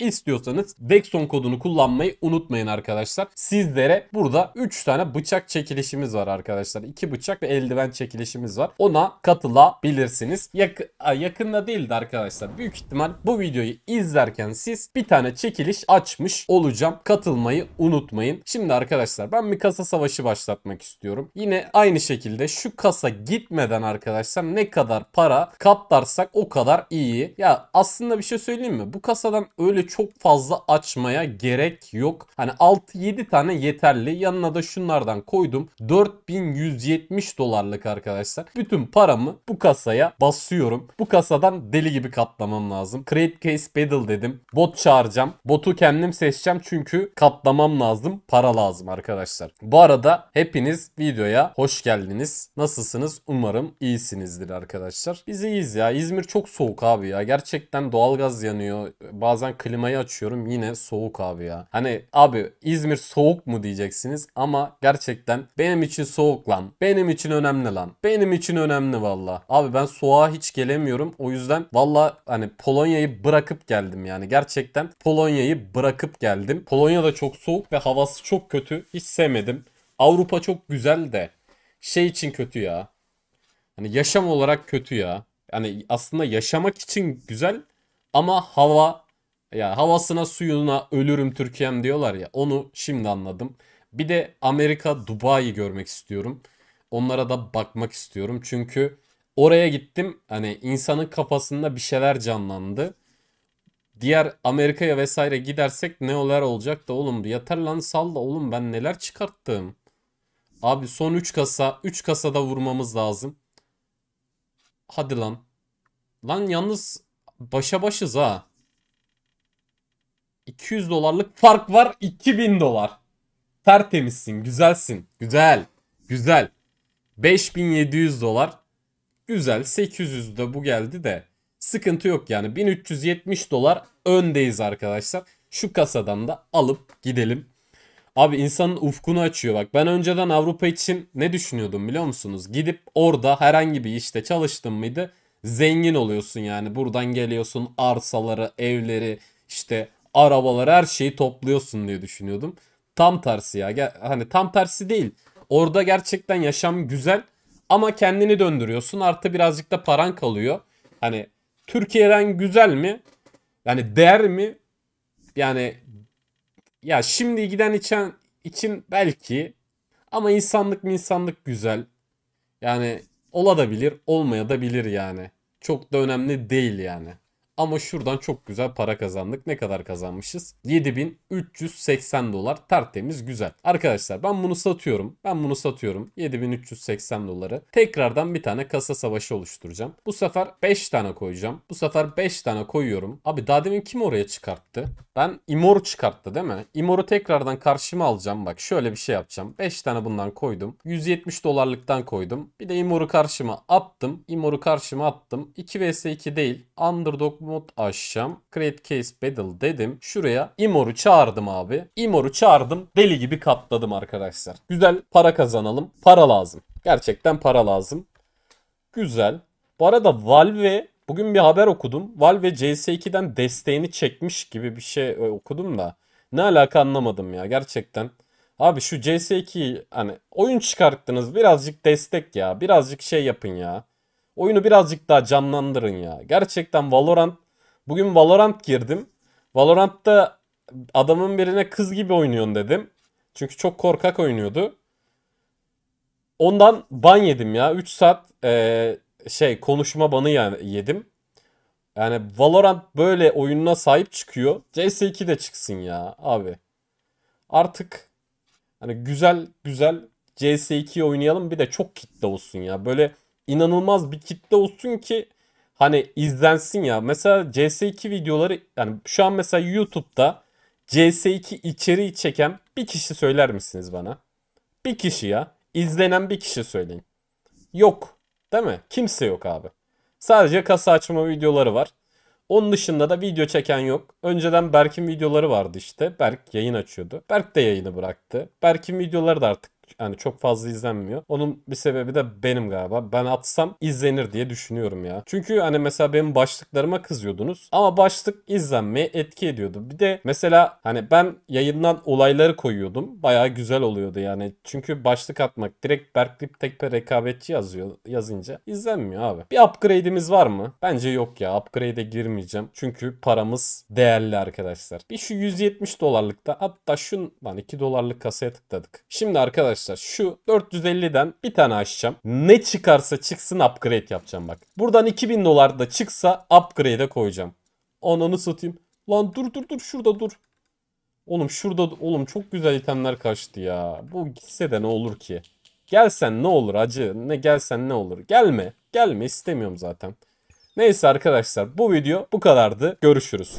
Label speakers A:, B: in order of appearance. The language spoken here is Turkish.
A: almak istiyorsanız Dexon kodunu kullanmayı unutmayın arkadaşlar. Sizlere burada 3 tane bıçak çekilişimiz var arkadaşlar. 2 bıçak ve eldiven çekilişimiz var. Ona katılabilirsiniz. Yak yakında değildi arkadaşlar. Büyük ihtimal bu videoyu izlerken siz bir tane çekiliş açmış olacağım. Katılmayı unutmayın. Şimdi arkadaşlar ben bir kasa savaşı başlatmak istiyorum. Yine aynı şekilde şu kasa gitmeden arkadaşlar ne kadar para katlarsak o kadar iyi. Ya aslında bir şey söyleyeyim mi? Bu kasadan öyle çok fazla açmaya gerek yok. Hani 6-7 tane yeterli. Yanına da şunlardan koydum. 4170 dolarlık arkadaşlar. Bütün paramı bu kasaya basıyorum. Bu kasadan deli gibi katlamam lazım. Create Case Battle dedim. Bot çağıracağım. Botu kendim seçeceğim çünkü katlamam lazım. Para lazım arkadaşlar. Bu arada hepiniz videoya hoş geldiniz. Nasılsınız? Umarım iyisinizdir arkadaşlar. Biz iyiyiz ya. İzmir çok soğuk abi ya. Gerçekten doğalgaz yanıyor. Bazen klimayı açıyorum yine soğuk abi ya. Hani abi İzmir soğuk mu diyeceksiniz ama gerçekten benim için soğuk lan. Benim için önemli lan. Benim için önemli valla. Abi ben soğuğa hiç gelemiyorum. O yüzden valla hani Polonya'yı bırakıp geldim yani. Gerçekten Polonya'yı bırakıp geldim. Polonya'da çok soğuk ve havası çok kötü. Hiç sevmedim. Avrupa çok güzel de şey için kötü ya. Hani yaşam olarak kötü ya. hani aslında yaşamak için güzel ama hava ya havasına suyuna ölürüm Türkiye'm diyorlar ya onu şimdi anladım. Bir de Amerika Dubai'yi görmek istiyorum. Onlara da bakmak istiyorum. Çünkü oraya gittim hani insanın kafasında bir şeyler canlandı. Diğer Amerika'ya vesaire gidersek ne olar olacak da oğlum yeter lan sal da oğlum ben neler çıkarttım. Abi son 3 kasa 3 kasada vurmamız lazım. Hadi lan. Lan yalnız başa başız ha. 200 dolarlık fark var. 2000 dolar. Tertemizsin. Güzelsin. Güzel. Güzel. 5700 dolar. Güzel. 800 de bu geldi de. Sıkıntı yok yani. 1370 dolar öndeyiz arkadaşlar. Şu kasadan da alıp gidelim. Abi insanın ufkunu açıyor bak. Ben önceden Avrupa için ne düşünüyordum biliyor musunuz? Gidip orada herhangi bir işte çalıştım mıydı? Zengin oluyorsun yani. Buradan geliyorsun arsaları, evleri, işte arabalar her şeyi topluyorsun diye düşünüyordum. Tam tersi ya. Hani tam tersi değil. Orada gerçekten yaşam güzel ama kendini döndürüyorsun. Artı birazcık da paran kalıyor. Hani Türkiye'den güzel mi? Yani değer mi? Yani ya şimdi giden için için belki ama insanlık mı insanlık güzel. Yani ola da bilir, olmaya da bilir yani. Çok da önemli değil yani. Ama şuradan çok güzel para kazandık. Ne kadar kazanmışız? 7380 dolar. Tertemiz güzel. Arkadaşlar ben bunu satıyorum. Ben bunu satıyorum. 7380 doları. Tekrardan bir tane kasa savaşı oluşturacağım. Bu sefer 5 tane koyacağım. Bu sefer 5 tane koyuyorum. Abi daha demin kim oraya çıkarttı? Ben Imor çıkarttı değil mi? Imor'u tekrardan karşıma alacağım. Bak şöyle bir şey yapacağım. 5 tane bundan koydum. 170 dolarlıktan koydum. Bir de Imor'u karşıma attım. Imor'u karşıma attım. 2 vs 2 değil. Underdog mod açacağım. Create case battle dedim. Şuraya Imor'u çağırdım abi. Imor'u çağırdım. Deli gibi katladım arkadaşlar. Güzel para kazanalım. Para lazım. Gerçekten para lazım. Güzel. Bu arada Valve bugün bir haber okudum. Valve CS2'den desteğini çekmiş gibi bir şey e, okudum da. Ne alaka anlamadım ya gerçekten. Abi şu CS2 hani oyun çıkarttınız birazcık destek ya. Birazcık şey yapın ya. Oyunu birazcık daha canlandırın ya. Gerçekten Valorant. Bugün Valorant girdim. Valorant'ta adamın birine kız gibi oynuyorsun dedim. Çünkü çok korkak oynuyordu. Ondan ban yedim ya. 3 saat e, şey konuşma banı yedim. Yani Valorant böyle oyununa sahip çıkıyor. CS2 de çıksın ya abi. Artık hani güzel güzel CS2 oynayalım bir de çok kitle olsun ya. Böyle inanılmaz bir kitle olsun ki hani izlensin ya. Mesela CS2 videoları yani şu an mesela YouTube'da CS2 içeriği çeken bir kişi söyler misiniz bana? Bir kişi ya. İzlenen bir kişi söyleyin. Yok. Değil mi? Kimse yok abi. Sadece kasa açma videoları var. Onun dışında da video çeken yok. Önceden Berk'in videoları vardı işte. Berk yayın açıyordu. Berk de yayını bıraktı. Berk'in videoları da artık yani çok fazla izlenmiyor. Onun bir sebebi de benim galiba. Ben atsam izlenir diye düşünüyorum ya. Çünkü hani mesela benim başlıklarıma kızıyordunuz ama başlık izlenmeye etki ediyordu. Bir de mesela hani ben yayından olayları koyuyordum. Bayağı güzel oluyordu yani. Çünkü başlık atmak direkt Berklip Tekpe rekabetçi yazıyor yazınca izlenmiyor abi. Bir upgrade'imiz var mı? Bence yok ya. Upgrade'e girmeyeceğim. Çünkü paramız değerli arkadaşlar. Bir şu 170 dolarlıkta hatta şundan 2 dolarlık kasaya tıkladık. Şimdi arkadaşlar arkadaşlar şu 450'den bir tane açacağım. Ne çıkarsa çıksın upgrade yapacağım bak. Buradan 2000 dolar da çıksa upgrade'e koyacağım. Ananı satayım. Lan dur dur dur şurada dur. Oğlum şurada oğlum çok güzel itemler kaçtı ya. Bu gitse de ne olur ki? Gelsen ne olur acı. Ne gelsen ne olur. Gelme. Gelme istemiyorum zaten. Neyse arkadaşlar bu video bu kadardı. Görüşürüz.